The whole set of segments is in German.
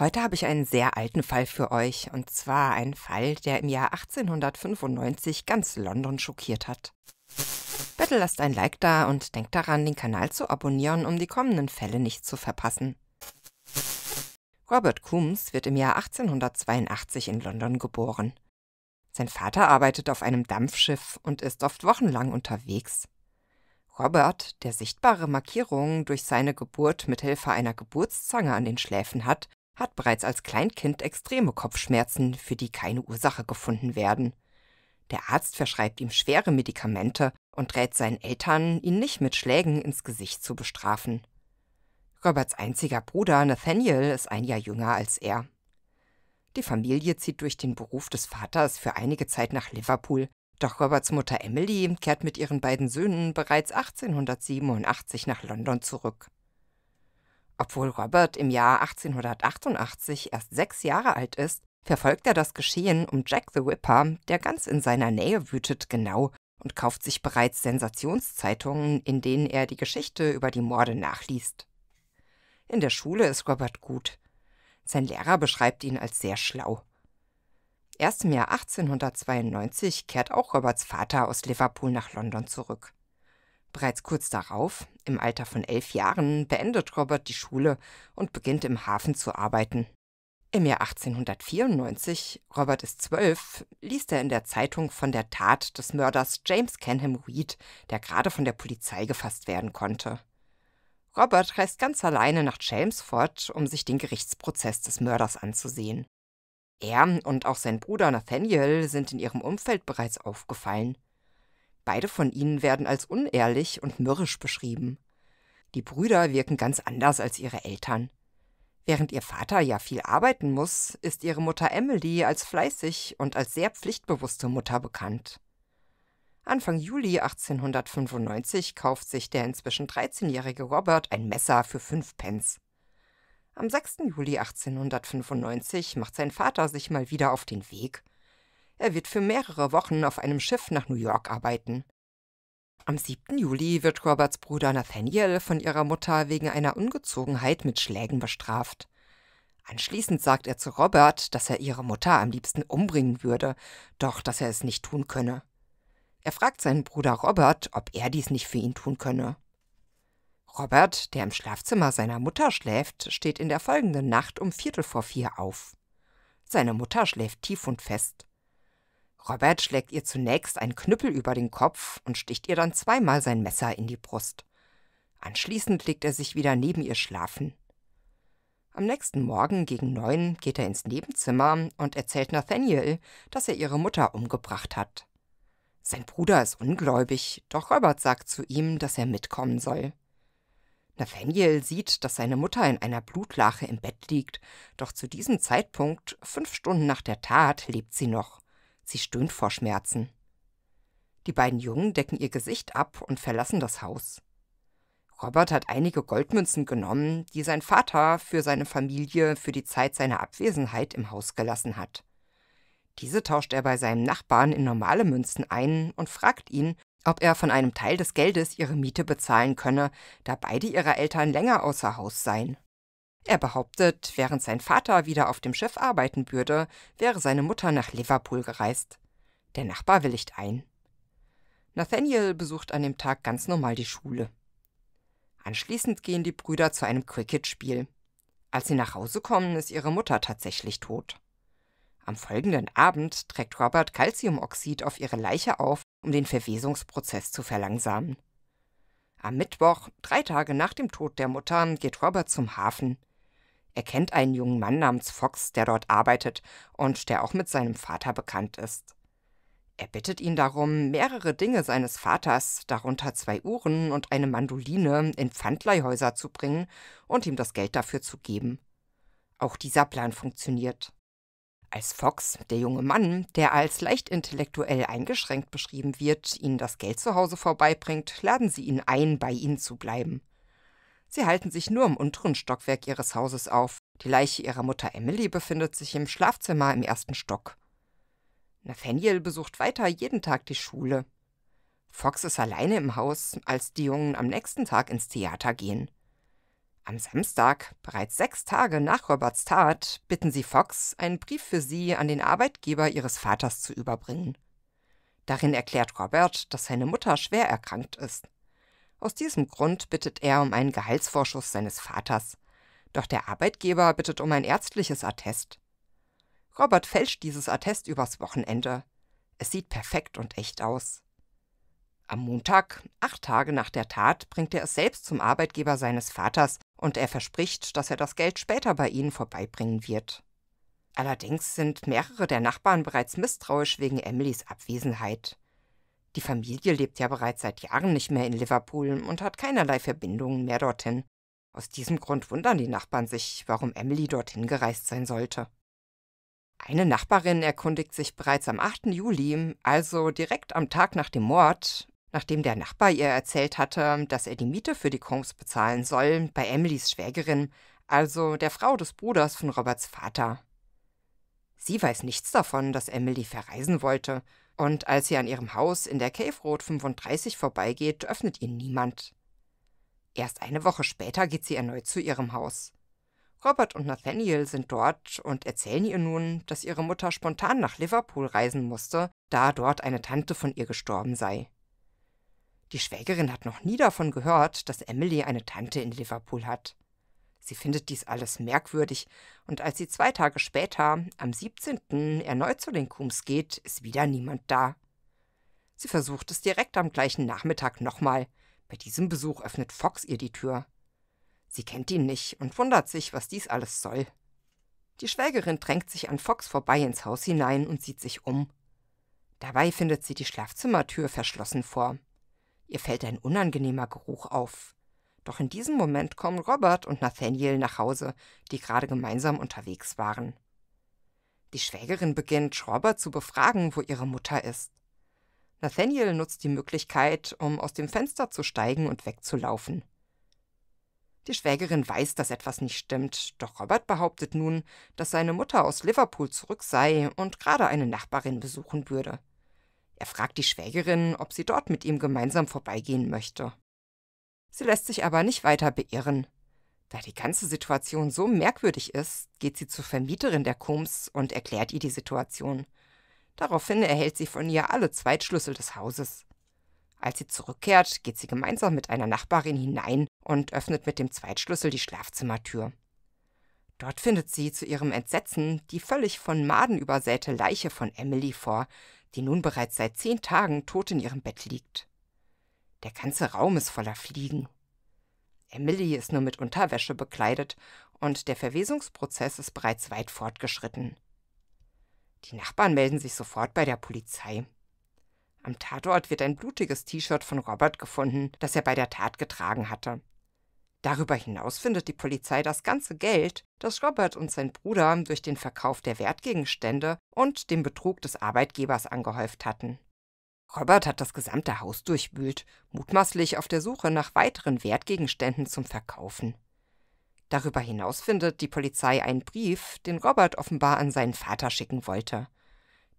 Heute habe ich einen sehr alten Fall für euch, und zwar einen Fall, der im Jahr 1895 ganz London schockiert hat. Bitte lasst ein Like da und denkt daran, den Kanal zu abonnieren, um die kommenden Fälle nicht zu verpassen. Robert Coombs wird im Jahr 1882 in London geboren. Sein Vater arbeitet auf einem Dampfschiff und ist oft wochenlang unterwegs. Robert, der sichtbare Markierungen durch seine Geburt mithilfe einer Geburtszange an den Schläfen hat, hat bereits als Kleinkind extreme Kopfschmerzen, für die keine Ursache gefunden werden. Der Arzt verschreibt ihm schwere Medikamente und rät seinen Eltern, ihn nicht mit Schlägen ins Gesicht zu bestrafen. Roberts einziger Bruder Nathaniel ist ein Jahr jünger als er. Die Familie zieht durch den Beruf des Vaters für einige Zeit nach Liverpool, doch Roberts Mutter Emily kehrt mit ihren beiden Söhnen bereits 1887 nach London zurück. Obwohl Robert im Jahr 1888 erst sechs Jahre alt ist, verfolgt er das Geschehen um Jack the Whipper, der ganz in seiner Nähe wütet, genau und kauft sich bereits Sensationszeitungen, in denen er die Geschichte über die Morde nachliest. In der Schule ist Robert gut. Sein Lehrer beschreibt ihn als sehr schlau. Erst im Jahr 1892 kehrt auch Roberts Vater aus Liverpool nach London zurück. Bereits kurz darauf, im Alter von elf Jahren, beendet Robert die Schule und beginnt im Hafen zu arbeiten. Im Jahr 1894, Robert ist zwölf, liest er in der Zeitung von der Tat des Mörders James Kenham Reed, der gerade von der Polizei gefasst werden konnte. Robert reist ganz alleine nach Chelmsford, um sich den Gerichtsprozess des Mörders anzusehen. Er und auch sein Bruder Nathaniel sind in ihrem Umfeld bereits aufgefallen. Beide von ihnen werden als unehrlich und mürrisch beschrieben. Die Brüder wirken ganz anders als ihre Eltern. Während ihr Vater ja viel arbeiten muss, ist ihre Mutter Emily als fleißig und als sehr pflichtbewusste Mutter bekannt. Anfang Juli 1895 kauft sich der inzwischen 13-jährige Robert ein Messer für fünf Pence. Am 6. Juli 1895 macht sein Vater sich mal wieder auf den Weg er wird für mehrere Wochen auf einem Schiff nach New York arbeiten. Am 7. Juli wird Roberts Bruder Nathaniel von ihrer Mutter wegen einer Ungezogenheit mit Schlägen bestraft. Anschließend sagt er zu Robert, dass er ihre Mutter am liebsten umbringen würde, doch dass er es nicht tun könne. Er fragt seinen Bruder Robert, ob er dies nicht für ihn tun könne. Robert, der im Schlafzimmer seiner Mutter schläft, steht in der folgenden Nacht um Viertel vor vier auf. Seine Mutter schläft tief und fest. Robert schlägt ihr zunächst einen Knüppel über den Kopf und sticht ihr dann zweimal sein Messer in die Brust. Anschließend legt er sich wieder neben ihr schlafen. Am nächsten Morgen gegen neun geht er ins Nebenzimmer und erzählt Nathaniel, dass er ihre Mutter umgebracht hat. Sein Bruder ist ungläubig, doch Robert sagt zu ihm, dass er mitkommen soll. Nathaniel sieht, dass seine Mutter in einer Blutlache im Bett liegt, doch zu diesem Zeitpunkt, fünf Stunden nach der Tat, lebt sie noch. Sie stöhnt vor Schmerzen. Die beiden Jungen decken ihr Gesicht ab und verlassen das Haus. Robert hat einige Goldmünzen genommen, die sein Vater für seine Familie für die Zeit seiner Abwesenheit im Haus gelassen hat. Diese tauscht er bei seinem Nachbarn in normale Münzen ein und fragt ihn, ob er von einem Teil des Geldes ihre Miete bezahlen könne, da beide ihrer Eltern länger außer Haus seien. Er behauptet, während sein Vater wieder auf dem Schiff arbeiten würde, wäre seine Mutter nach Liverpool gereist. Der Nachbar willigt ein. Nathaniel besucht an dem Tag ganz normal die Schule. Anschließend gehen die Brüder zu einem Cricket-Spiel. Als sie nach Hause kommen, ist ihre Mutter tatsächlich tot. Am folgenden Abend trägt Robert Calciumoxid auf ihre Leiche auf, um den Verwesungsprozess zu verlangsamen. Am Mittwoch, drei Tage nach dem Tod der Mutter, geht Robert zum Hafen. Er kennt einen jungen Mann namens Fox, der dort arbeitet und der auch mit seinem Vater bekannt ist. Er bittet ihn darum, mehrere Dinge seines Vaters, darunter zwei Uhren und eine Mandoline, in Pfandleihäuser zu bringen und ihm das Geld dafür zu geben. Auch dieser Plan funktioniert. Als Fox, der junge Mann, der als leicht intellektuell eingeschränkt beschrieben wird, ihnen das Geld zu Hause vorbeibringt, laden sie ihn ein, bei ihnen zu bleiben. Sie halten sich nur im unteren Stockwerk ihres Hauses auf. Die Leiche ihrer Mutter Emily befindet sich im Schlafzimmer im ersten Stock. Nathaniel besucht weiter jeden Tag die Schule. Fox ist alleine im Haus, als die Jungen am nächsten Tag ins Theater gehen. Am Samstag, bereits sechs Tage nach Roberts Tat, bitten sie Fox, einen Brief für sie an den Arbeitgeber ihres Vaters zu überbringen. Darin erklärt Robert, dass seine Mutter schwer erkrankt ist. Aus diesem Grund bittet er um einen Gehaltsvorschuss seines Vaters. Doch der Arbeitgeber bittet um ein ärztliches Attest. Robert fälscht dieses Attest übers Wochenende. Es sieht perfekt und echt aus. Am Montag, acht Tage nach der Tat, bringt er es selbst zum Arbeitgeber seines Vaters und er verspricht, dass er das Geld später bei ihnen vorbeibringen wird. Allerdings sind mehrere der Nachbarn bereits misstrauisch wegen Emilys Abwesenheit. Die Familie lebt ja bereits seit Jahren nicht mehr in Liverpool und hat keinerlei Verbindungen mehr dorthin. Aus diesem Grund wundern die Nachbarn sich, warum Emily dorthin gereist sein sollte. Eine Nachbarin erkundigt sich bereits am 8. Juli, also direkt am Tag nach dem Mord, nachdem der Nachbar ihr erzählt hatte, dass er die Miete für die Combs bezahlen soll, bei Emilys Schwägerin, also der Frau des Bruders von Roberts Vater. Sie weiß nichts davon, dass Emily verreisen wollte und als sie an ihrem Haus in der Cave Road 35 vorbeigeht, öffnet ihr niemand. Erst eine Woche später geht sie erneut zu ihrem Haus. Robert und Nathaniel sind dort und erzählen ihr nun, dass ihre Mutter spontan nach Liverpool reisen musste, da dort eine Tante von ihr gestorben sei. Die Schwägerin hat noch nie davon gehört, dass Emily eine Tante in Liverpool hat. Sie findet dies alles merkwürdig und als sie zwei Tage später, am 17., erneut zu den Coombs geht, ist wieder niemand da. Sie versucht es direkt am gleichen Nachmittag nochmal. Bei diesem Besuch öffnet Fox ihr die Tür. Sie kennt ihn nicht und wundert sich, was dies alles soll. Die Schwägerin drängt sich an Fox vorbei ins Haus hinein und sieht sich um. Dabei findet sie die Schlafzimmertür verschlossen vor. Ihr fällt ein unangenehmer Geruch auf. Doch in diesem Moment kommen Robert und Nathaniel nach Hause, die gerade gemeinsam unterwegs waren. Die Schwägerin beginnt, Robert zu befragen, wo ihre Mutter ist. Nathaniel nutzt die Möglichkeit, um aus dem Fenster zu steigen und wegzulaufen. Die Schwägerin weiß, dass etwas nicht stimmt, doch Robert behauptet nun, dass seine Mutter aus Liverpool zurück sei und gerade eine Nachbarin besuchen würde. Er fragt die Schwägerin, ob sie dort mit ihm gemeinsam vorbeigehen möchte. Sie lässt sich aber nicht weiter beirren. Da die ganze Situation so merkwürdig ist, geht sie zur Vermieterin der Combs und erklärt ihr die Situation. Daraufhin erhält sie von ihr alle Zweitschlüssel des Hauses. Als sie zurückkehrt, geht sie gemeinsam mit einer Nachbarin hinein und öffnet mit dem Zweitschlüssel die Schlafzimmertür. Dort findet sie zu ihrem Entsetzen die völlig von Maden übersäte Leiche von Emily vor, die nun bereits seit zehn Tagen tot in ihrem Bett liegt. Der ganze Raum ist voller Fliegen. Emily ist nur mit Unterwäsche bekleidet und der Verwesungsprozess ist bereits weit fortgeschritten. Die Nachbarn melden sich sofort bei der Polizei. Am Tatort wird ein blutiges T-Shirt von Robert gefunden, das er bei der Tat getragen hatte. Darüber hinaus findet die Polizei das ganze Geld, das Robert und sein Bruder durch den Verkauf der Wertgegenstände und den Betrug des Arbeitgebers angehäuft hatten. Robert hat das gesamte Haus durchwühlt, mutmaßlich auf der Suche nach weiteren Wertgegenständen zum Verkaufen. Darüber hinaus findet die Polizei einen Brief, den Robert offenbar an seinen Vater schicken wollte.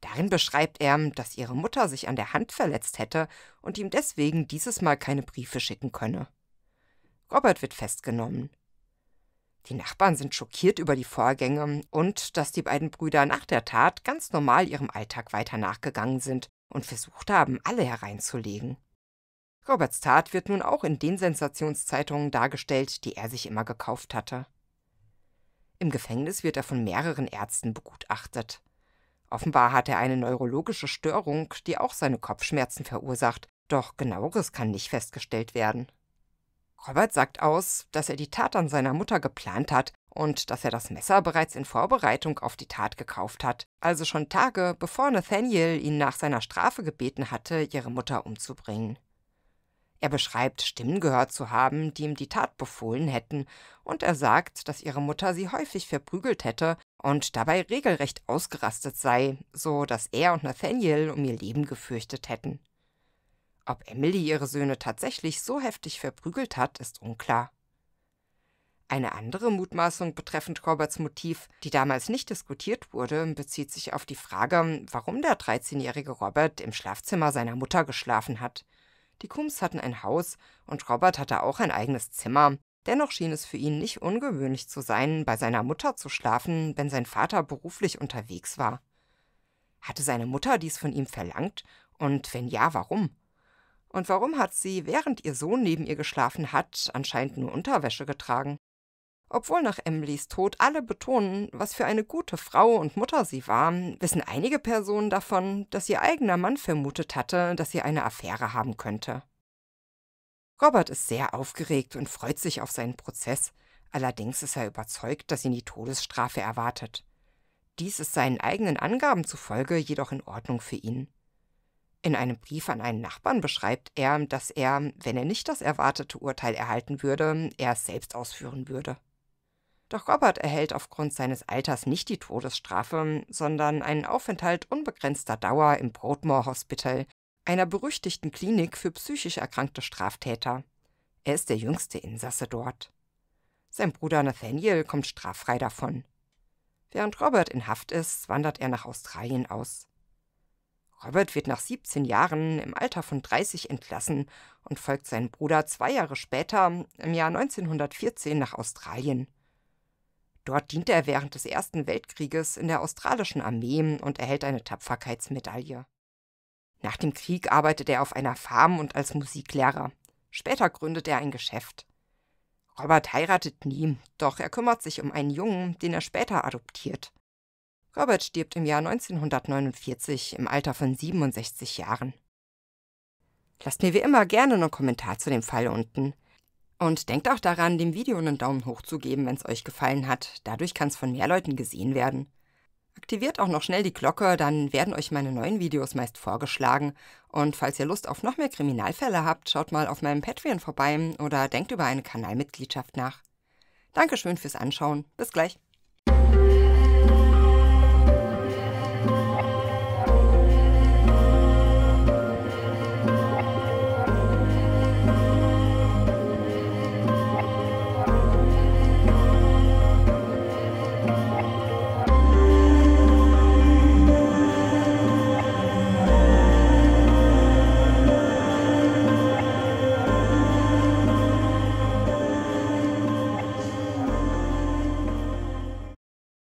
Darin beschreibt er, dass ihre Mutter sich an der Hand verletzt hätte und ihm deswegen dieses Mal keine Briefe schicken könne. Robert wird festgenommen. Die Nachbarn sind schockiert über die Vorgänge und dass die beiden Brüder nach der Tat ganz normal ihrem Alltag weiter nachgegangen sind, und versucht haben, alle hereinzulegen. Roberts Tat wird nun auch in den Sensationszeitungen dargestellt, die er sich immer gekauft hatte. Im Gefängnis wird er von mehreren Ärzten begutachtet. Offenbar hat er eine neurologische Störung, die auch seine Kopfschmerzen verursacht, doch genaueres kann nicht festgestellt werden. Robert sagt aus, dass er die Tat an seiner Mutter geplant hat, und dass er das Messer bereits in Vorbereitung auf die Tat gekauft hat, also schon Tage bevor Nathaniel ihn nach seiner Strafe gebeten hatte, ihre Mutter umzubringen. Er beschreibt, Stimmen gehört zu haben, die ihm die Tat befohlen hätten, und er sagt, dass ihre Mutter sie häufig verprügelt hätte und dabei regelrecht ausgerastet sei, so dass er und Nathaniel um ihr Leben gefürchtet hätten. Ob Emily ihre Söhne tatsächlich so heftig verprügelt hat, ist unklar. Eine andere Mutmaßung betreffend Roberts Motiv, die damals nicht diskutiert wurde, bezieht sich auf die Frage, warum der 13-jährige Robert im Schlafzimmer seiner Mutter geschlafen hat. Die Coombs hatten ein Haus und Robert hatte auch ein eigenes Zimmer. Dennoch schien es für ihn nicht ungewöhnlich zu sein, bei seiner Mutter zu schlafen, wenn sein Vater beruflich unterwegs war. Hatte seine Mutter dies von ihm verlangt und wenn ja, warum? Und warum hat sie, während ihr Sohn neben ihr geschlafen hat, anscheinend nur Unterwäsche getragen? Obwohl nach Emilys Tod alle betonen, was für eine gute Frau und Mutter sie war, wissen einige Personen davon, dass ihr eigener Mann vermutet hatte, dass sie eine Affäre haben könnte. Robert ist sehr aufgeregt und freut sich auf seinen Prozess, allerdings ist er überzeugt, dass ihn die Todesstrafe erwartet. Dies ist seinen eigenen Angaben zufolge jedoch in Ordnung für ihn. In einem Brief an einen Nachbarn beschreibt er, dass er, wenn er nicht das erwartete Urteil erhalten würde, er es selbst ausführen würde. Doch Robert erhält aufgrund seines Alters nicht die Todesstrafe, sondern einen Aufenthalt unbegrenzter Dauer im Broadmoor Hospital, einer berüchtigten Klinik für psychisch erkrankte Straftäter. Er ist der jüngste Insasse dort. Sein Bruder Nathaniel kommt straffrei davon. Während Robert in Haft ist, wandert er nach Australien aus. Robert wird nach 17 Jahren im Alter von 30 entlassen und folgt seinem Bruder zwei Jahre später, im Jahr 1914, nach Australien. Dort diente er während des Ersten Weltkrieges in der australischen Armee und erhält eine Tapferkeitsmedaille. Nach dem Krieg arbeitete er auf einer Farm und als Musiklehrer. Später gründet er ein Geschäft. Robert heiratet nie, doch er kümmert sich um einen Jungen, den er später adoptiert. Robert stirbt im Jahr 1949 im Alter von 67 Jahren. Lasst mir wie immer gerne einen Kommentar zu dem Fall unten. Und denkt auch daran, dem Video einen Daumen hoch zu geben, wenn es euch gefallen hat. Dadurch kann es von mehr Leuten gesehen werden. Aktiviert auch noch schnell die Glocke, dann werden euch meine neuen Videos meist vorgeschlagen. Und falls ihr Lust auf noch mehr Kriminalfälle habt, schaut mal auf meinem Patreon vorbei oder denkt über eine Kanalmitgliedschaft nach. Dankeschön fürs Anschauen. Bis gleich.